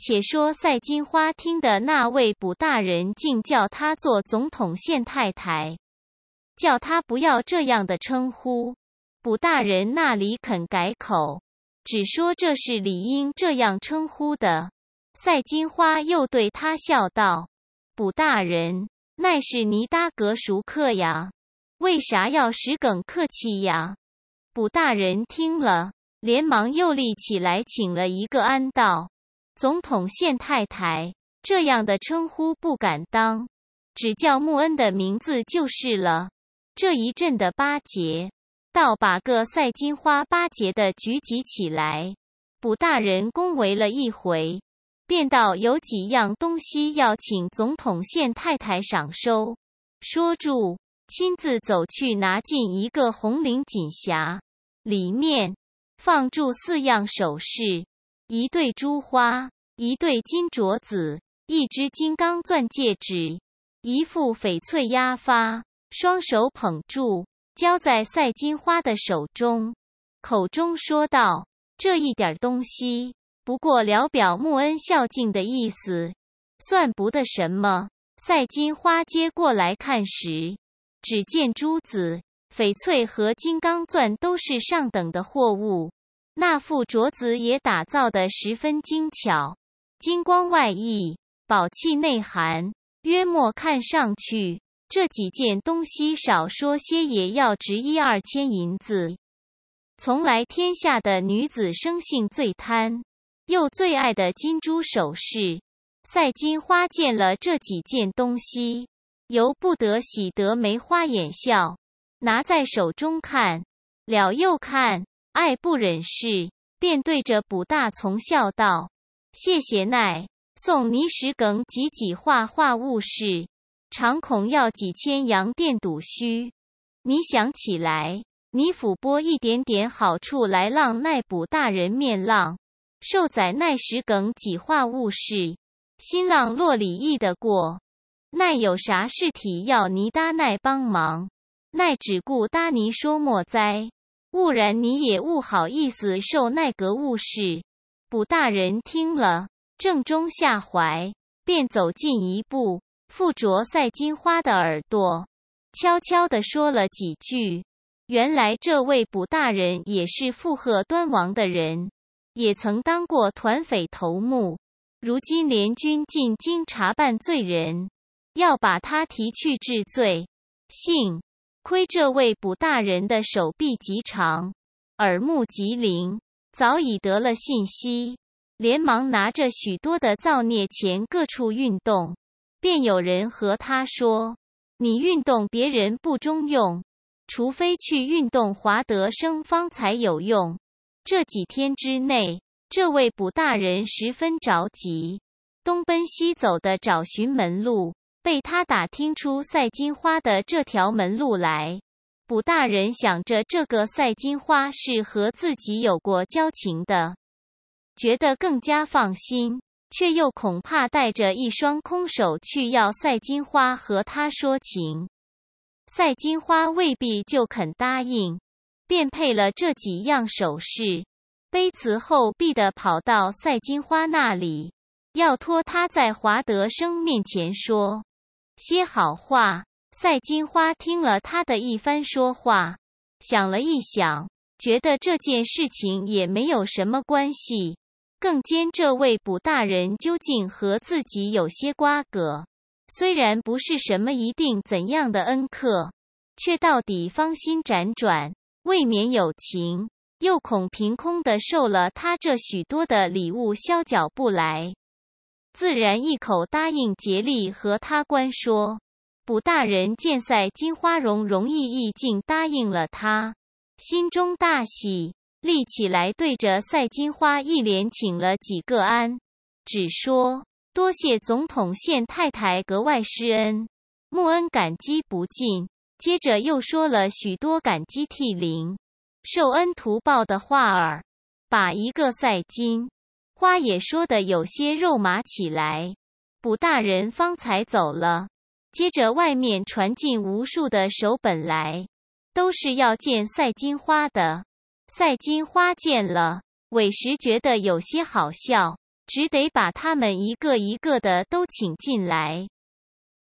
且说赛金花听的那位卜大人，竟叫他做总统县太太，叫他不要这样的称呼。卜大人那里肯改口，只说这是理应这样称呼的。赛金花又对他笑道：“卜大人，那是尼达格熟客呀，为啥要使梗客气呀？”卜大人听了，连忙又立起来，请了一个安，道。总统县太太这样的称呼不敢当，只叫穆恩的名字就是了。这一阵的巴结，倒把个赛金花巴结的聚集起来。卜大人恭维了一回，便道有几样东西要请总统县太太赏收。说住，亲自走去拿进一个红绫锦匣，里面放住四样首饰。一对珠花，一对金镯子，一只金刚钻戒指，一副翡翠压发，双手捧住，交在赛金花的手中，口中说道：“这一点东西，不过聊表穆恩孝敬的意思，算不得什么。”赛金花接过来看时，只见珠子、翡翠和金刚钻都是上等的货物。那副镯子也打造得十分精巧，金光外溢，宝气内涵。约莫看上去，这几件东西少说些也要值一二千银子。从来天下的女子生性最贪，又最爱的金珠首饰。赛金花见了这几件东西，由不得喜得梅花眼笑，拿在手中看了又看。爱不忍事，便对着卜大从笑道：“谢谢奈送泥石梗几几化化物事，常恐要几千洋垫赌虚。你想起来，你抚拨一点点好处来让奈卜大人面浪受宰奈石梗几化物事，新浪落里易得过。奈有啥事体要泥搭奈帮忙，奈只顾搭泥说莫灾。”兀然你也勿好意思受奈格误事，卜大人听了正中下怀，便走近一步，附着赛金花的耳朵，悄悄地说了几句。原来这位卜大人也是附和端王的人，也曾当过团匪头目，如今联军进京查办罪人，要把他提去治罪。信。亏这位捕大人的手臂极长，耳目极灵，早已得了信息，连忙拿着许多的造孽钱各处运动，便有人和他说：“你运动别人不中用，除非去运动华德生方才有用。”这几天之内，这位捕大人十分着急，东奔西走的找寻门路。被他打听出赛金花的这条门路来，卜大人想着这个赛金花是和自己有过交情的，觉得更加放心，却又恐怕带着一双空手去要赛金花和他说情，赛金花未必就肯答应，便配了这几样首饰，背辞后，必的跑到赛金花那里，要托他在华德生面前说。些好话，赛金花听了他的一番说话，想了一想，觉得这件事情也没有什么关系。更兼这位捕大人究竟和自己有些瓜葛，虽然不是什么一定怎样的恩客，却到底芳心辗转，未免有情，又恐凭空的受了他这许多的礼物，消缴不来。自然一口答应，竭力和他官说。卜大人见赛金花容容易意，竟答应了他，心中大喜，立起来对着赛金花一连请了几个安，只说多谢总统县太太格外施恩，穆恩感激不尽。接着又说了许多感激涕零、受恩图报的话儿，把一个赛金。花也说的有些肉麻起来，捕大人方才走了。接着外面传进无数的手本来，都是要见赛金花的。赛金花见了，委实觉得有些好笑，只得把他们一个一个的都请进来。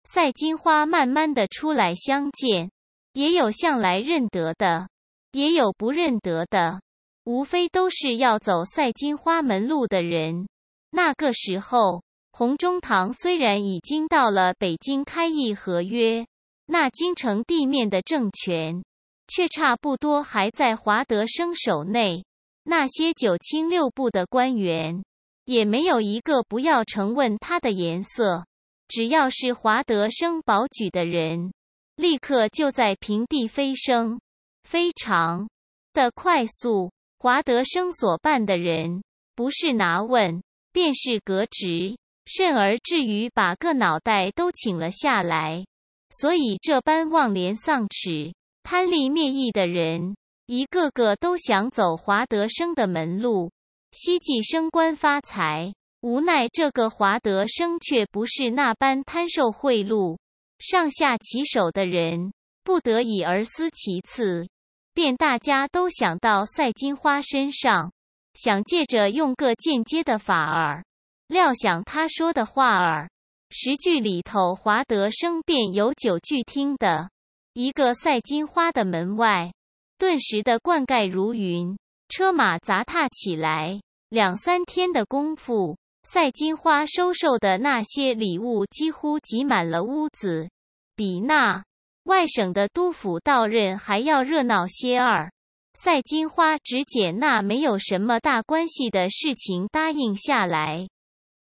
赛金花慢慢的出来相见，也有向来认得的，也有不认得的。无非都是要走赛金花门路的人。那个时候，洪中堂虽然已经到了北京开议合约，那京城地面的政权，却差不多还在华德生手内。那些九卿六部的官员，也没有一个不要成问他的颜色。只要是华德生保举的人，立刻就在平地飞升，非常的快速。华德生所办的人，不是拿问，便是革职，甚而至于把个脑袋都请了下来。所以这般忘廉丧耻、贪利灭义的人，一个个都想走华德生的门路，希冀升官发财。无奈这个华德生却不是那般贪受贿赂、上下其手的人，不得已而思其次。便大家都想到赛金花身上，想借着用个间接的法儿，料想他说的话儿，十句里头华德生便有九句听的。一个赛金花的门外，顿时的灌溉如云，车马杂沓起来。两三天的功夫，赛金花收受的那些礼物几乎挤满了屋子，比那。外省的督府到任还要热闹些儿。赛金花只解那没有什么大关系的事情答应下来，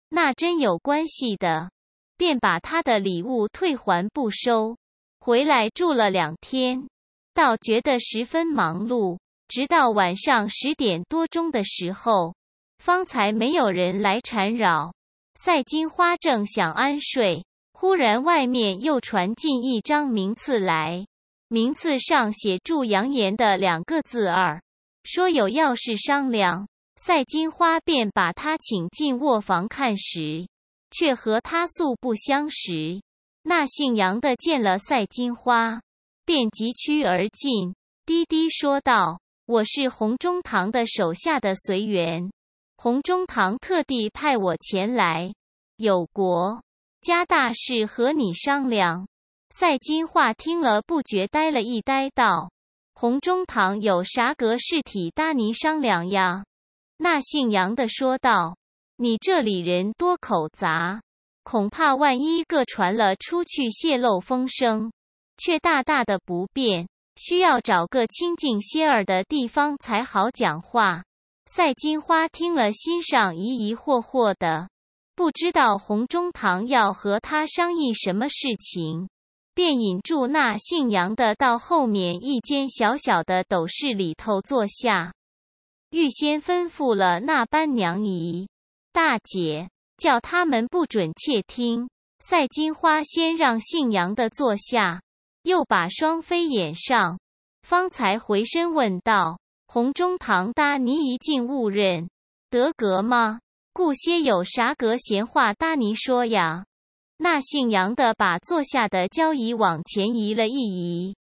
那真有关系的，便把他的礼物退还不收。回来住了两天，倒觉得十分忙碌。直到晚上十点多钟的时候，方才没有人来缠扰。赛金花正想安睡。忽然，外面又传进一张名次来，名次上写“祝阳炎”的两个字儿，说有要事商量。赛金花便把他请进卧房看时，却和他素不相识。那姓杨的见了赛金花，便疾趋而进，低低说道：“我是洪中堂的手下的随员，洪中堂特地派我前来，有国。”家大事和你商量，赛金花听了不觉呆了一呆，道：“红中堂有啥格事体搭你商量呀？”那姓杨的说道：“你这里人多口杂，恐怕万一个传了出去，泄露风声，却大大的不便。需要找个清静些儿的地方才好讲话。”赛金花听了，心上疑疑惑惑的。不知道洪中堂要和他商议什么事情，便引住那姓杨的到后面一间小小的斗室里头坐下，预先吩咐了那班娘姨、大姐，叫他们不准窃听。赛金花先让姓杨的坐下，又把双飞掩上，方才回身问道：“洪中堂，搭你一进误认德格吗？”顾些有啥格闲话搭你说呀？那姓杨的把坐下的交椅往前移了一移，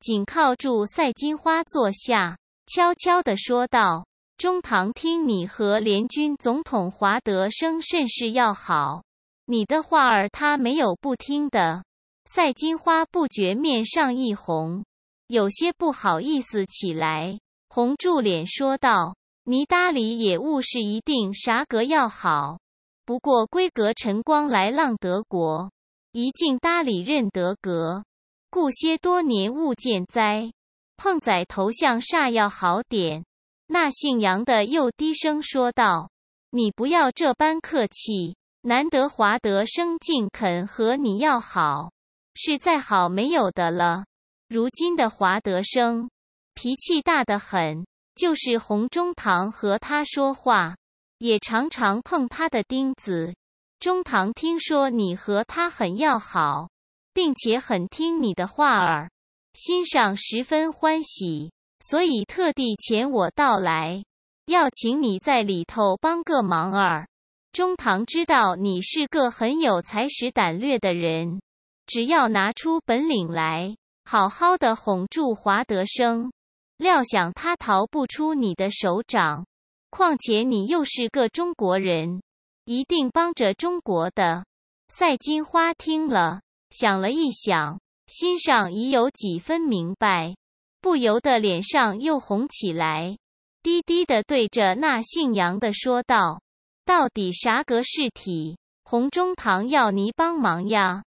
紧靠住赛金花坐下，悄悄地说道：“中堂听你和联军总统华德生甚是要好，你的话儿他没有不听的。”赛金花不觉面上一红，有些不好意思起来，红住脸说道。尼搭里也勿是一定啥格要好，不过规格晨光来浪德国，一进搭理认得格，故歇多年勿见哉。碰仔头像煞要好点？那姓杨的又低声说道：“你不要这般客气，难得华德生进肯和你要好，是再好没有的了。如今的华德生，脾气大得很。”就是红中堂和他说话，也常常碰他的钉子。中堂听说你和他很要好，并且很听你的话儿，心上十分欢喜，所以特地遣我到来，要请你在里头帮个忙儿。中堂知道你是个很有才识胆略的人，只要拿出本领来，好好的哄住华德生。料想他逃不出你的手掌，况且你又是个中国人，一定帮着中国的。赛金花听了，想了一想，心上已有几分明白，不由得脸上又红起来，低低的对着那姓杨的说道：“到底啥格式体？洪中堂要你帮忙呀？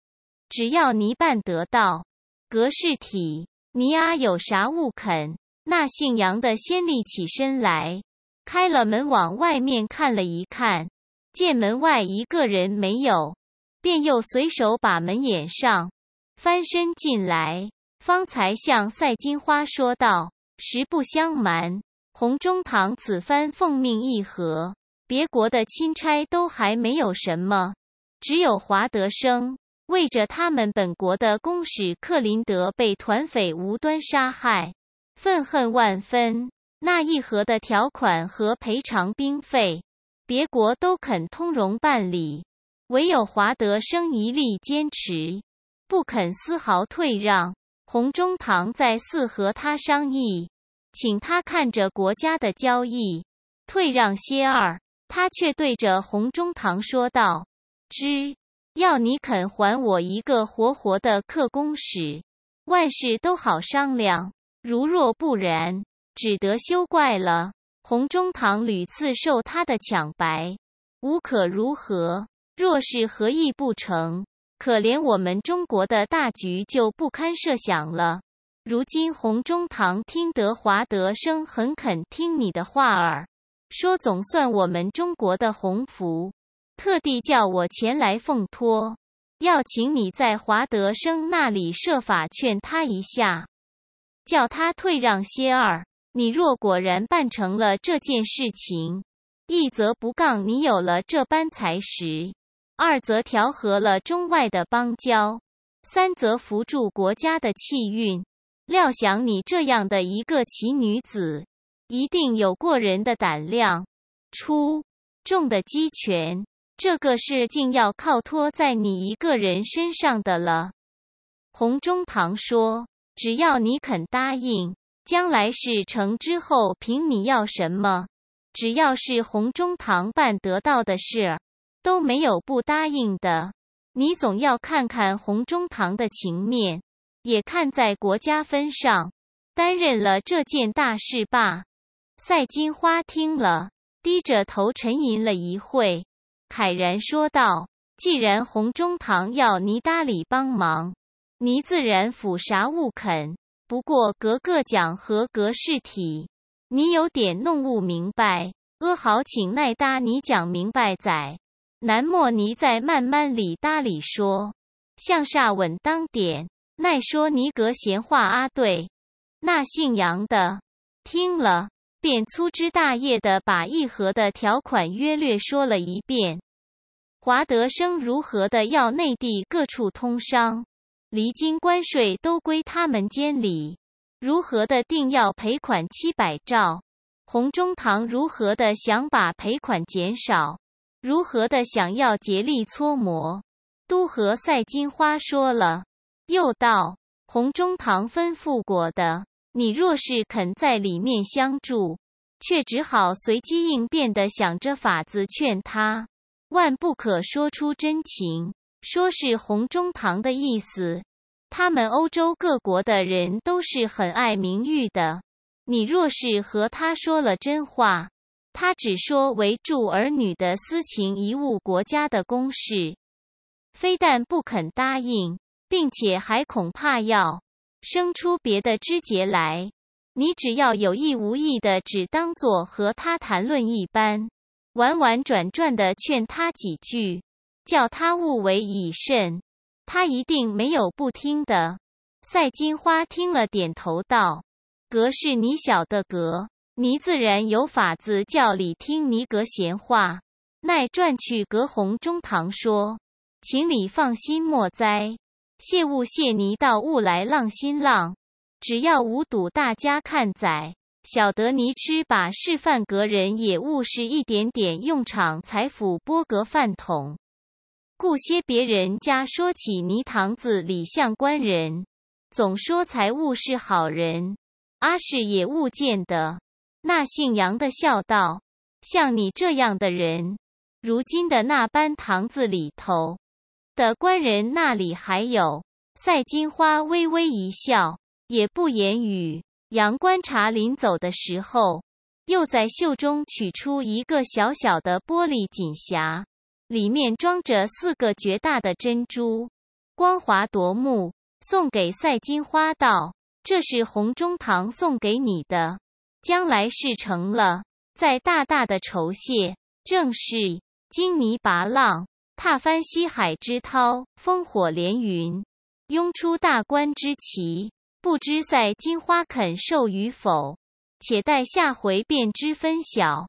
只要你办得到，格式体，你啊有啥勿肯？”那姓杨的先立起身来，开了门往外面看了一看，见门外一个人没有，便又随手把门掩上，翻身进来，方才向赛金花说道：“实不相瞒，洪中堂此番奉命议和，别国的钦差都还没有什么，只有华德生为着他们本国的公使克林德被团匪无端杀害。”愤恨万分，那一和的条款和赔偿兵费，别国都肯通融办理，唯有华德生一力坚持，不肯丝毫退让。洪中堂在四和他商议，请他看着国家的交易，退让些二，他却对着洪中堂说道：“只要你肯还我一个活活的客工使，万事都好商量。”如若不然，只得休怪了洪中堂屡次受他的抢白，无可如何。若是合议不成，可怜我们中国的大局就不堪设想了。如今洪中堂听得华德生很肯听你的话儿，说总算我们中国的鸿福，特地叫我前来奉托，要请你在华德生那里设法劝他一下。叫他退让些儿。你若果然办成了这件事情，一则不杠你有了这般才识，二则调和了中外的邦交，三则扶助国家的气运。料想你这样的一个奇女子，一定有过人的胆量，出众的机权。这个事竟要靠托在你一个人身上的了。”洪中堂说。只要你肯答应，将来事成之后，凭你要什么，只要是洪中堂办得到的事儿，都没有不答应的。你总要看看洪中堂的情面，也看在国家分上，担任了这件大事吧。赛金花听了，低着头沉吟了一会，慨然说道：“既然洪中堂要你搭理帮忙。”你自然腐啥物肯，不过格格讲和格是体，你有点弄不明白。阿好，请耐搭你讲明白仔。南莫，尼再慢慢理搭理说，向煞稳当点。耐说尼格闲话啊？对，那姓杨的听了，便粗枝大叶的把议和的条款约略说了一遍。华德生如何的要内地各处通商？离京关税都归他们监理，如何的定要赔款七百兆？洪中堂如何的想把赔款减少，如何的想要竭力搓磨？都和赛金花说了，又道：洪中堂吩咐过的，你若是肯在里面相助，却只好随机应变的想着法子劝他，万不可说出真情。说是洪中堂的意思，他们欧洲各国的人都是很爱名誉的。你若是和他说了真话，他只说为助儿女的私情，贻误国家的公事，非但不肯答应，并且还恐怕要生出别的枝节来。你只要有意无意的，只当做和他谈论一般，婉婉转转的劝他几句。叫他勿为以甚，他一定没有不听的。赛金花听了，点头道：“格是你小的格，你自然有法子叫李听尼格闲话。”奈转去格红中堂说：“请你放心莫灾，谢勿谢尼到勿来浪心浪，只要无赌大家看仔晓得尼吃把示范格人也勿是一点点用场，才府拨格饭桶。”故些别人家说起泥塘子里相官人，总说财物是好人。阿氏也勿见得。那姓杨的笑道：“像你这样的人，如今的那般堂子里头的官人那里还有？”赛金花微微一笑，也不言语。杨观察临走的时候，又在袖中取出一个小小的玻璃锦匣。里面装着四个绝大的珍珠，光滑夺目，送给赛金花道：“这是洪中堂送给你的，将来事成了，再大大的酬谢。”正是金泥拔浪，踏翻西海之涛，烽火连云，拥出大关之奇。不知赛金花肯受与否？且待下回便知分晓。